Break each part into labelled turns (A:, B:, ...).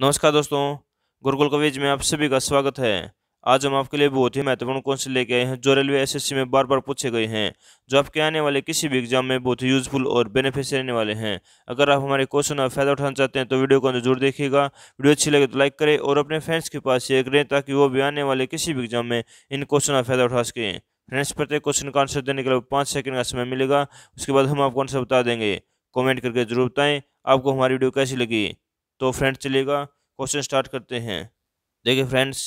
A: नमस्कार दोस्तों गुरुकुल कवेज में आप सभी का स्वागत है आज हम आपके लिए बहुत ही महत्वपूर्ण क्वेश्चन लेके आए हैं जो रेलवे एसएससी में बार बार पूछे गए हैं जो आपके आने वाले किसी भी एग्जाम में बहुत ही यूजफुल और बेनिफिशियल रहने वाले हैं अगर आप हमारे क्वेश्चन का फायदा उठाना चाहते हैं तो वीडियो को जरूर देखिएगा वीडियो अच्छी लगे तो लाइक करें और अपने फ्रेंड्स के पास शेयर करें ताकि वो भी आने वाले किसी भी एग्जाम में इन क्वेश्चन का फायदा उठा सकें फ्रेंड्स प्रत्येक क्वेश्चन का आंसर देने के लिए पाँच सेकंड का समय मिलेगा उसके बाद हम आपको आंसर बता देंगे कमेंट करके जरूर बताएं आपको हमारी वीडियो कैसी लगी तो फ्रेंड्स चलिएगा क्वेश्चन स्टार्ट करते हैं देखिए फ्रेंड्स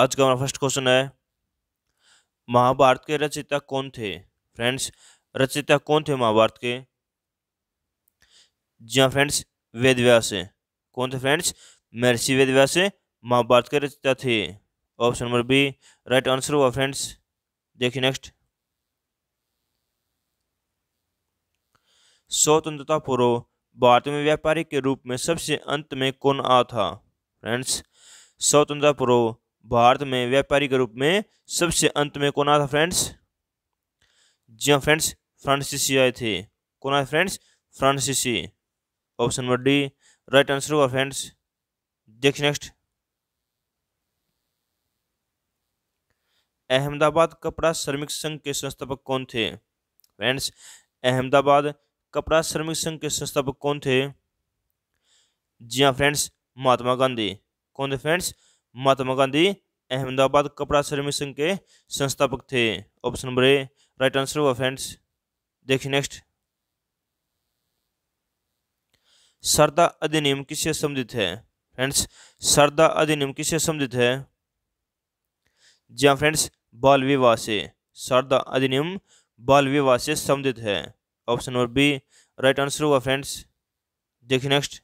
A: आज का हमारा फर्स्ट क्वेश्चन है महाभारत के रचयिता कौन थे फ्रेंड्स रचयिता कौन थे महाभारत के जी हाँ फ्रेंड्स वेदव्यास कौन थे फ्रेंड्स महर्षि वेदव्यास महाभारत के रचयिता थे option number B right answer हुआ फ्रेंड्स देखिए नेक्स्ट स्वतंत्रता पूर्व भारत में व्यापारी के रूप में सबसे अंत में कौन आ था फ्रेंड्स स्वतंत्रता पूर्व भारत में व्यापारी के रूप में सबसे अंत में कौन आया था फ्रेंड्स जी हाँ फ्रेंड्स फ्रांसीसी आए थे कौन आए फ्रेंड्स फ्रांसीसी option number D right answer होगा फ्रेंड्स देखिए नेक्स्ट अहमदाबाद कपड़ा श्रमिक संघ के संस्थापक कौन थे फ्रेंड्स अहमदाबाद कपड़ा श्रमिक संघ के संस्थापक कौन थे जी हाँ फ्रेंड्स महात्मा गांधी कौन थे फ्रेंड्स महात्मा गांधी अहमदाबाद कपड़ा श्रमिक संघ के संस्थापक थे option number A right answer हुआ फ्रेंड्स देखिए नेक्स्ट सरदा अधिनियम किससे संबंधित है फ्रेंड्स सरदा अधिनियम किससे संबंधित है जी हाँ फ्रेंड्स बाल विवाह से शारदा अधिनियम बाल विवाह से संबंधित है option number B right answer होगा फ्रेंड्स देखिए नेक्स्ट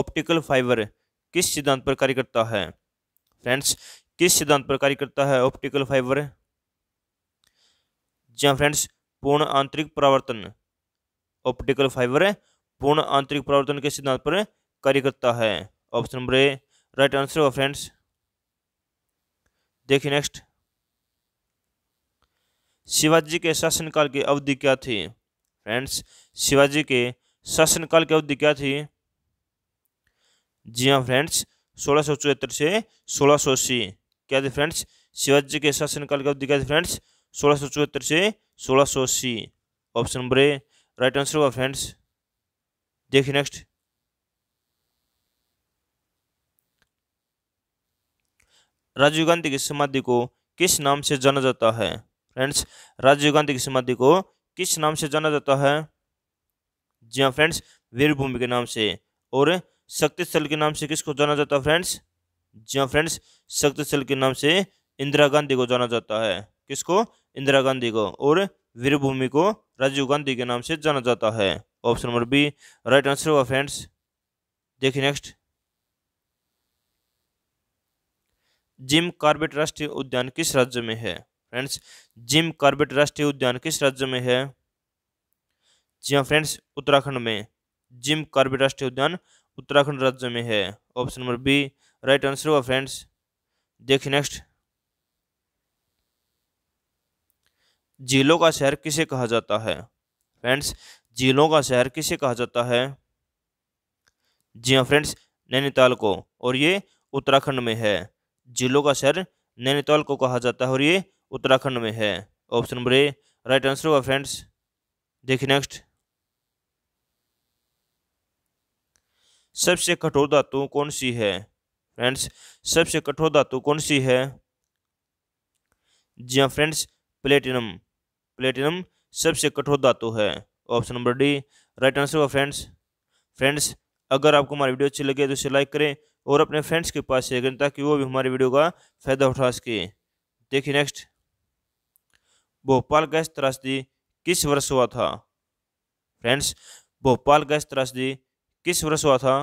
A: ऑप्टिकल फाइबर किस सिद्धांत पर कार्य करता है फ्रेंड्स किस सिद्धांत पर कार्य करता है ऑप्टिकल फाइबर जी हाँ फ्रेंड्स पूर्ण आंतरिक परावर्तन ऑप्टिकल फाइबर पूर्ण आंतरिक परावर्तन के सिद्धांत पर कार्य करता है option number A right answer होगा फ्रेंड्स देखिए नेक्स्ट शिवाजी के शासनकाल की अवधि क्या थी फ्रेंड्स शिवाजी के शासनकाल की अवधि क्या थी जी हाँ फ्रेंड्स सोलह सौ चौहत्तर से सोलह सौ अस्सी क्या थी फ्रेंड्स शिवाजी के शासनकाल की अवधि क्या थी फ्रेंड्स सोलह सौ चौहत्तर से सोलह सौ अस्सी option number A right answer होगा फ्रेंड्स देखिए नेक्स्ट राजीव गांधी की समाधि को किस नाम से जाना जाता है फ्रेंड्स राजीव गांधी की समाधि को किस नाम से जाना जाता है जी हाँ फ्रेंड्स वीरभूमि के नाम से और शक्ति स्थल के नाम से किसको जाना जाता है फ्रेंड्स जी हाँ फ्रेंड्स शक्ति स्थल के नाम से इंदिरा गांधी को जाना जाता है किसको इंदिरा गांधी को और वीरभूमि को राजीव गांधी के नाम से जाना जाता है option number B right answer होगा फ्रेंड्स देखिए नेक्स्ट जिम कार्बेट राष्ट्रीय उद्यान किस राज्य में है फ्रेंड्स जिम कॉर्बेट राष्ट्रीय उद्यान किस राज्य में है जी हाँ फ्रेंड्स उत्तराखंड में जिम कॉर्बेट राष्ट्रीय उद्यान उत्तराखंड राज्य में है option number B right answer हुआ फ्रेंड्स देखिए नेक्स्ट झीलों का शहर किसे कहा जाता है फ्रेंड्स झीलों का शहर किसे कहा जाता है जी हाँ फ्रेंड्स नैनीताल को और ये उत्तराखंड में है झीलों का शहर नैनीताल को कहा जाता है और ये उत्तराखंड में है option number A right answer होगा फ्रेंड्स देखिए नेक्स्ट सबसे कठोर धातु कौन सी है फ्रेंड्स सबसे कठोर धातु कौन सी है जी हाँ फ्रेंड्स प्लेटिनम प्लेटिनम सबसे कठोर धातु है option number D right answer होगा फ्रेंड्स फ्रेंड्स अगर आपको हमारी वीडियो अच्छी लगे तो इसे लाइक करें और अपने फ्रेंड्स के पास शेयर करें ताकि वो भी हमारी वीडियो का फायदा उठा सके देखिए नेक्स्ट भोपाल गैस त्रासदी किस वर्ष हुआ था फ्रेंड्स भोपाल गैस त्रासदी किस वर्ष हुआ था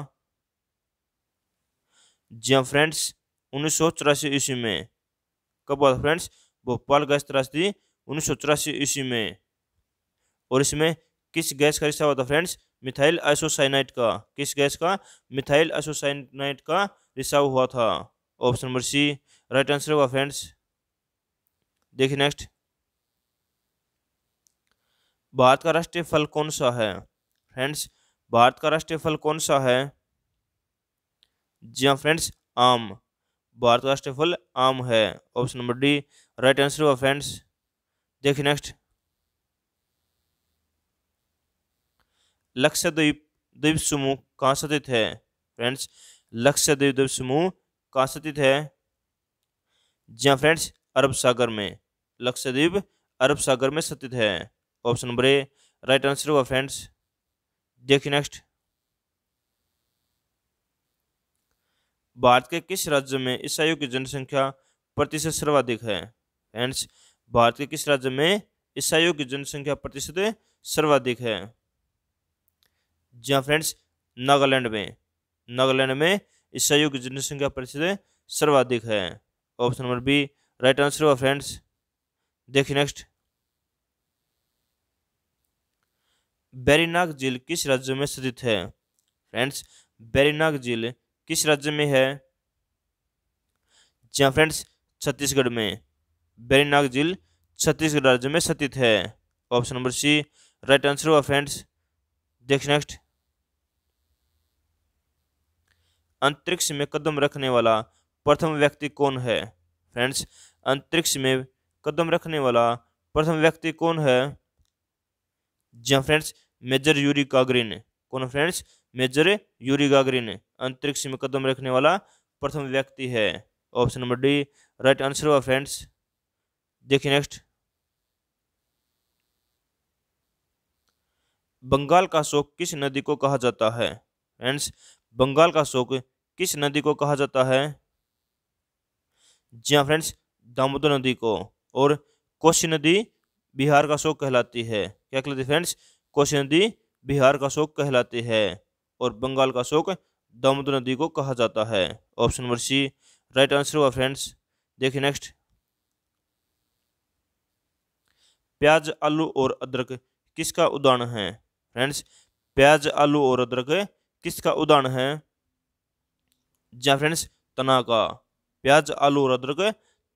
A: जी फ्रेंड्स उन्नीस सौ चौरासी ईस्वी में कब हुआ फ्रेंड्स भोपाल गैस त्रासदी उन्नीस सौ चौरासी ईस्वी में और इसमें किस गैस का रिश्ता हुआ था फ्रेंड्स मिथाइल आइसोसाइनाइट का किस गैस का मिथाइल आइसोसाइनाइट का रिसाव हुआ था option number C right answer होगा फ्रेंड्स देखिए नेक्स्ट भारत का राष्ट्रीय फल कौन सा है फ्रेंड्स भारत का राष्ट्रीय फल कौन सा है जी हाँ फ्रेंड्स आम भारत का राष्ट्रीय फल आम है option number D right answer हुआ फ्रेंड्स देखिए नेक्स्ट लक्षद्वीप द्वीप समूह कहाँ स्थित है फ्रेंड्स लक्षद्वीप द्वीप समूह कहाँ स्थित है जी हाँ फ्रेंड्स अरब सागर में लक्षद्वीप अरब सागर में स्थित है option number A right answer होगा फ्रेंड्स देखिए नेक्स्ट भारत के किस राज्य में ईसाइयों की जनसंख्या प्रतिशत सर्वाधिक है फ्रेंड्स भारत के किस राज्य में ईसाइयों की जनसंख्या प्रतिशत सर्वाधिक है जी हाँ फ्रेंड्स नागालैंड में नागालैंड में ईसाइयों की जनसंख्या प्रतिशत सर्वाधिक है option number B right answer होगा फ्रेंड्स देखिए नेक्स्ट बेरीनाग झील किस राज्य में स्थित है फ्रेंड्स बेरीनाग झील किस राज्य में है जी फ्रेंड्स छत्तीसगढ़ में बेरीनाग झील छत्तीसगढ़ राज्य में स्थित है option number C right answer हुआ फ्रेंड्स देख नेक्स्ट अंतरिक्ष में कदम रखने वाला प्रथम व्यक्ति कौन है फ्रेंड्स अंतरिक्ष में कदम रखने वाला प्रथम व्यक्ति कौन है जहाँ फ्रेंड्स मेजर यूरी गागरिन है कौन फ्रेंड्स मेजर यूरी गागरिन अंतरिक्ष में कदम रखने वाला प्रथम व्यक्ति है option number D right answer हुआ फ्रेंड्स देखिए नेक्स्ट बंगाल का शोक किस नदी को कहा जाता है फ्रेंड्स बंगाल का शोक किस नदी को कहा जाता है जी हाँ फ्रेंड्स दामोदर नदी को और कोशी नदी बिहार का शोक कहलाती है क्या कहलाते फ्रेंड्स कोसी नदी बिहार का शोक कहलाती है और बंगाल का शोक दामोदर नदी को कहा जाता है option number C right answer हुआ फ्रेंड्स देखिए नेक्स्ट प्याज आलू और अदरक किसका उदाहरण है फ्रेंड्स प्याज आलू और अदरक किसका उदाहरण है जी फ्रेंड्स तना का प्याज आलू और अदरक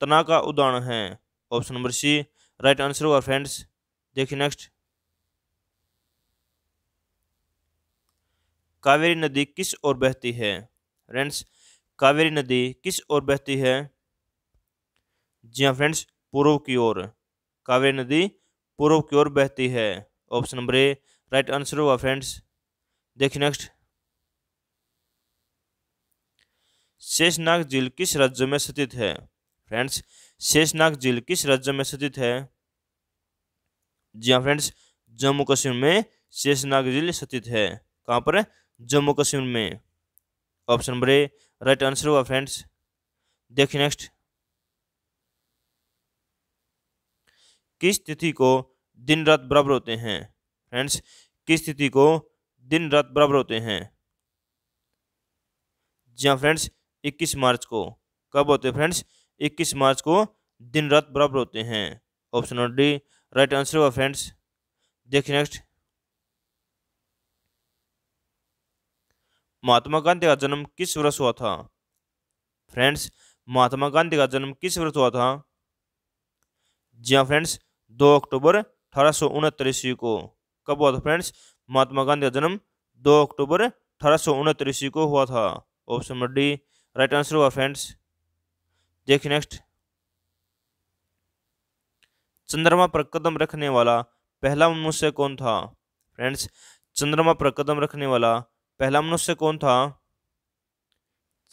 A: तना का उदाहरण है option number C right answer हुआ फ्रेंड्स देखिए नेक्स्ट कावेरी नदी किस ओर बहती है फ्रेंड्स कावेरी नदी किस ओर बहती है जी हाँ फ्रेंड्स पूर्व की ओर कावेरी नदी पूर्व की ओर बहती है option number A right answer होगा फ्रेंड्स देखिए नेक्स्ट शेषनाग झील किस राज्य में स्थित है फ्रेंड्स शेषनाग झील किस राज्य में स्थित है जी हाँ फ्रेंड्स जम्मू कश्मीर में शेषनाग झील स्थित है कहाँ पर है जम्मू कश्मीर में option number A right answer हुआ फ्रेंड्स देखिए नेक्स्ट किस तिथि को दिन रात बराबर होते हैं फ्रेंड्स किस तिथि को दिन रात बराबर होते हैं जी हाँ फ्रेंड्स 21 मार्च को कब होते हैं फ्रेंड्स 21 मार्च को दिन रात बराबर होते हैं option number D right answer होगा फ्रेंड्स देखिए नेक्स्ट महात्मा गांधी का जन्म किस वर्ष हुआ था फ्रेंड्स महात्मा गांधी का जन्म किस वर्ष हुआ था जी हाँ फ्रेंड्स दो अक्टूबर अठारह उनहत्तर ईस्वी को कब हुआ था फ्रेंड्स महात्मा गांधी का जन्म दो अक्टूबर अठारह ईस्वी को हुआ था option number D right answer हुआ फ्रेंड्स देखिए नेक्स्ट चंद्रमा पर कदम रखने वाला पहला मनुष्य कौन था फ्रेंड्स चंद्रमा पर कदम रखने वाला पहला मनुष्य कौन था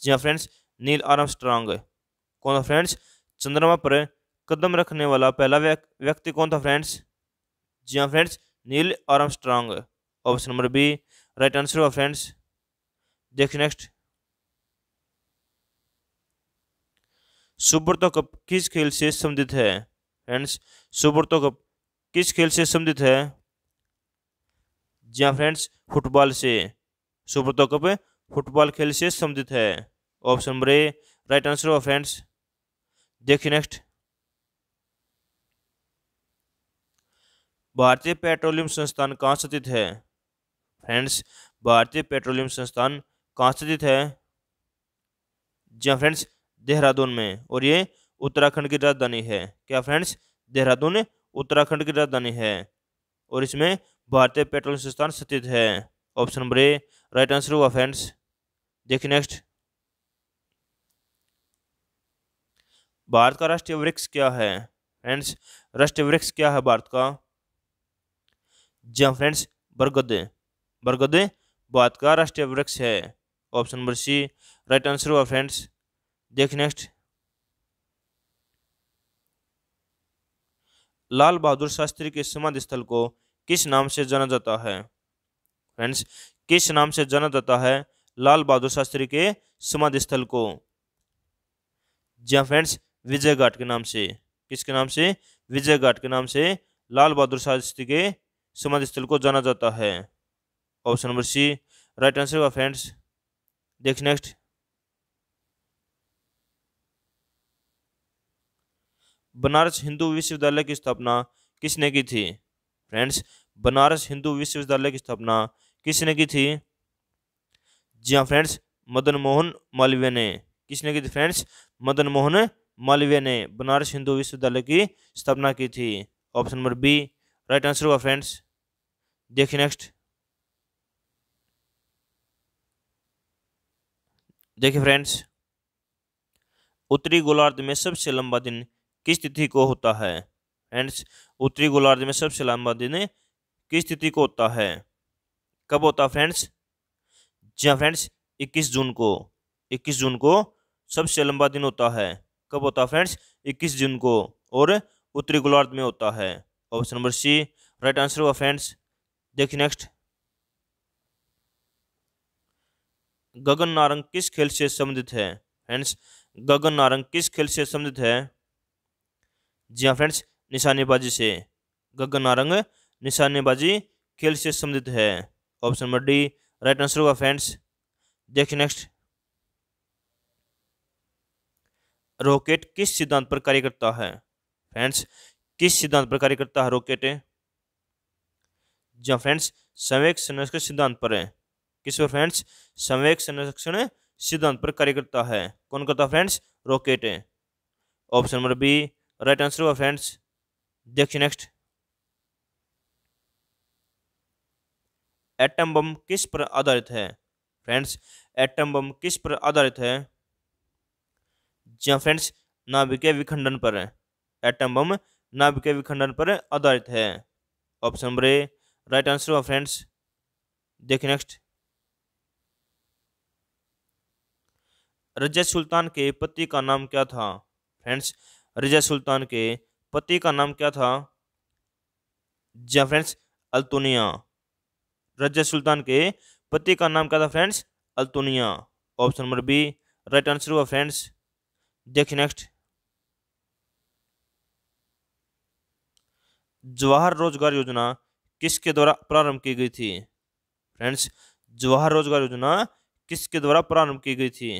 A: जी हाँ फ्रेंड्स नील आराम स्ट्रांग कौन था फ्रेंड्स चंद्रमा पर कदम रखने वाला पहला व्यक्ति कौन था फ्रेंड्स जी हाँ friends Neil Armstrong option number B right answer हुआ फ्रेंड्स देखिए नेक्स्ट सुब्रतो कप किस खेल से संबंधित है फ्रेंड्स सुब्रतो कप किस खेल से संबंधित है जी हाँ फ्रेंड्स फुटबॉल से सुब्रतो कप फुटबॉल खेल से संबंधित है option number A right answer हो फ्रेंड्स देखिए नेक्स्ट भारतीय पेट्रोलियम संस्थान कहाँ स्थित है फ्रेंड्स भारतीय पेट्रोलियम संस्थान कहाँ स्थित है जी हाँ फ्रेंड्स देहरादून में और ये उत्तराखंड की राजधानी है क्या फ्रेंड्स देहरादून उत्तराखंड की राजधानी है और इसमें भारतीय पेट्रोलियम संस्थान स्थित है option number A right answer हुआ फ्रेंड्स देखिए नेक्स्ट भारत का राष्ट्रीय वृक्ष क्या है फ्रेंड्स राष्ट्रीय वृक्ष क्या है भारत का जी हाँ फ्रेंड्स बरगद बरगद भारत का राष्ट्रीय वृक्ष है option number C right answer हुआ फ्रेंड्स देख नेक्स्ट लाल बहादुर शास्त्री के समाधि स्थल को किस नाम से जाना जाता है फ्रेंड्स किस नाम से जाना जाता है लाल बहादुर शास्त्री के समाधि स्थल को जी फ्रेंड्स विजय घाट के नाम से किसके नाम से विजय घाट के नाम से लाल बहादुर शास्त्री के समाधि स्थल को जाना जाता है option number C right answer होगा फ्रेंड्स देख नेक्स्ट बनारस हिंदू विश्वविद्यालय की स्थापना किसने की थी फ्रेंड्स बनारस हिंदू विश्वविद्यालय की स्थापना किसने की थी जी हाँ फ्रेंड्स मदन मोहन मालवीय ने किसने की थी फ्रेंड्स मदन मोहन मालवीय ने बनारस हिंदू विश्वविद्यालय की स्थापना की थी option number B right answer होगा फ्रेंड्स देखिए नेक्स्ट देखिए फ्रेंड्स उत्तरी गोलार्ध में सबसे लंबा दिन किस तिथि को होता है फ्रेंड्स उत्तरी गोलार्ध में सबसे लंबा दिन किस तिथि को होता है कब होता है फ्रेंड्स जी हाँ फ्रेंड्स इक्कीस जून को इक्कीस जून को सबसे लंबा दिन होता है कब होता है फ्रेंड्स इक्कीस जून को और उत्तरी गोलार्ध में होता है option number C right answer होगा फ्रेंड्स देखिए नेक्स्ट गगन नारंग किस खेल से संबंधित है फ्रेंड्स गगन नारंग किस खेल से संबंधित है जी हाँ फ्रेंड्स निशानेबाजी से गगन नारंग निशानेबाजी खेल से संबंधित है option number D right answer होगा फ्रेंड्स देखिए नेक्स्ट रॉकेट किस सिद्धांत पर कार्य करता है फ्रेंड्स किस सिद्धांत पर कार्य करता है रॉकेट जी फ्रेंड्स संवेक संरक्षण सिद्धांत पर है किस पर फ्रेंड्स संवेक संरक्षण सिद्धांत पर कार्य करता है कौन करता है friends rocket option number B right answer होगा फ्रेंड्स देखिए नेक्स्ट एटम बम किस पर आधारित है फ्रेंड्स एटम बम किस पर आधारित है जी फ्रेंड्स नाभिकीय विखंडन पर एटम बम नाभिकीय विखंडन पर आधारित है option number A right answer हुआ फ्रेंड्स देखिए नेक्स्ट रजा सुल्तान के पति का नाम क्या था फ्रेंड्स रजा सुल्तान के पति का नाम क्या था जी फ्रेंड्स अल्तुनिया रजा सुल्तान के पति का नाम क्या था friends Altunia option number B right answer हुआ फ्रेंड्स देखिए नेक्स्ट जवाहर रोजगार योजना किसके द्वारा प्रारंभ की गई थी फ्रेंड्स जवाहर रोजगार योजना किसके द्वारा प्रारंभ की गई थी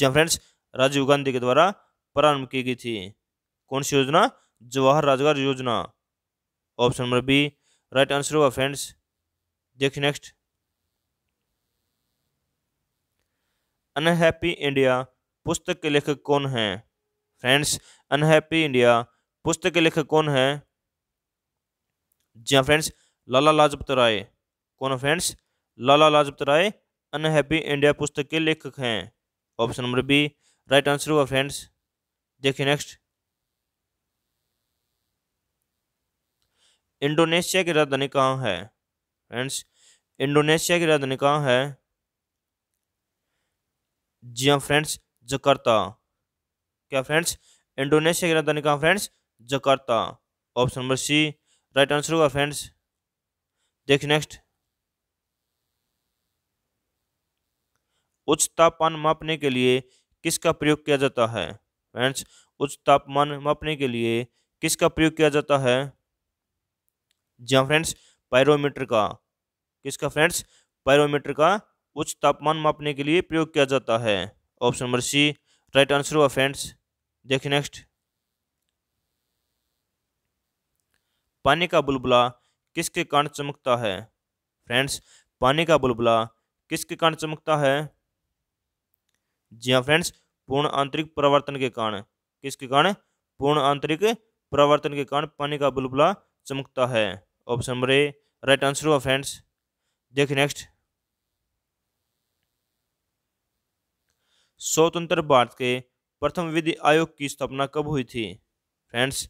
A: जी फ्रेंड्स राजीव गांधी के द्वारा प्रारंभ की गई थी कौन सी योजना Jawahar Rozgar Yojana option number B right answer होगा फ्रेंड्स देखिए नेक्स्ट अनहैप्पी इंडिया पुस्तक के लेखक कौन हैं फ्रेंड्स अनहैप्पी इंडिया पुस्तक के लेखक कौन हैं जी फ्रेंड्स लाला लाजपत राय कौन है friends Lala Lajpat Rai unhappy India पुस्तक के लेखक हैं option number B right answer होगा फ्रेंड्स देखिए नेक्स्ट इंडोनेशिया की राजधानी कहाँ है फ्रेंड्स इंडोनेशिया की राजधानी कहाँ है जी हाँ फ्रेंड्स जकार्ता क्या फ्रेंड्स इंडोनेशिया की राजधानी कहाँ friends Jakarta option number C right answer होगा फ्रेंड्स देखिए नेक्स्ट उच्च तापमान मापने के लिए किसका प्रयोग किया जाता है फ्रेंड्स उच्च तापमान मापने के लिए किसका प्रयोग किया जाता है जहाँ फ्रेंड्स पायरोमीटर का किसका फ्रेंड्स पायरोमीटर का उच्च तापमान मापने के लिए प्रयोग किया जाता है option number C right answer हुआ फ्रेंड्स देखिए नेक्स्ट पानी का बुलबुला किसके कारण चमकता है फ्रेंड्स पानी का बुलबुला किसके कारण चमकता है जी हाँ फ्रेंड्स पूर्ण आंतरिक परावर्तन के कारण किसके कारण पूर्ण आंतरिक परावर्तन के कारण पानी का बुलबुला चमकता है option number A right answer हुआ फ्रेंड्स देखिए नेक्स्ट स्वतंत्र भारत के प्रथम विधि आयोग की स्थापना कब हुई थी फ्रेंड्स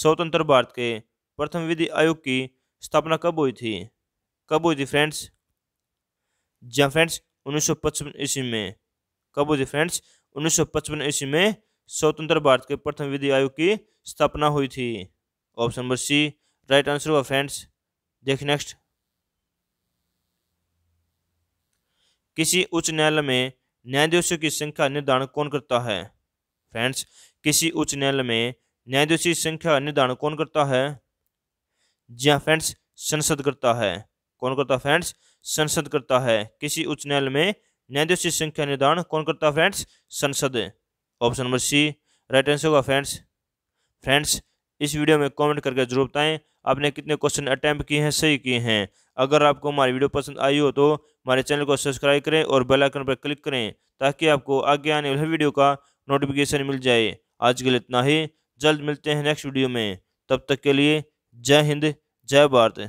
A: स्वतंत्र भारत के प्रथम विधि आयोग की स्थापना कब हुई थी कब हुई थी फ्रेंड्स जहाँ फ्रेंड्स उन्नीस सौ पचपन ईस्वी में कब हुई थी फ्रेंड्स उन्नीस सौ पचपन ईस्वी में स्वतंत्र भारत के प्रथम विधि आयोग की स्थापना हुई थी option number C right answer हुआ फ्रेंड्स देख नेक्स्ट किसी उच्च न्यायालय में न्यायाधीशों की संख्या निर्धारण कौन करता है फ्रेंड्स किसी उच्च न्यायालय में न्यायाधीशों की संख्या निर्धारण कौन करता है जी हाँ फ्रेंड्स संसद करता है कौन करता है फ्रेंड्स संसद करता है किसी उच्च न्यायालय में न्यायाधीशों की संख्या निर्धारण कौन करता है फ्रेंड्स संसद option number C right answer होगा फ्रेंड्स फ्रेंड्स इस वीडियो में कमेंट करके जरूर बताएं आपने कितने क्वेश्चन अटैम्प्ट किए हैं सही किए हैं अगर आपको हमारी वीडियो पसंद आई हो तो हमारे चैनल को सब्सक्राइब करें और बेल आइकन पर क्लिक करें ताकि आपको आगे आने वाले वीडियो का नोटिफिकेशन मिल जाए आज के लिए इतना ही जल्द मिलते हैं नेक्स्ट वीडियो में तब तक के लिए जय हिंद जय भारत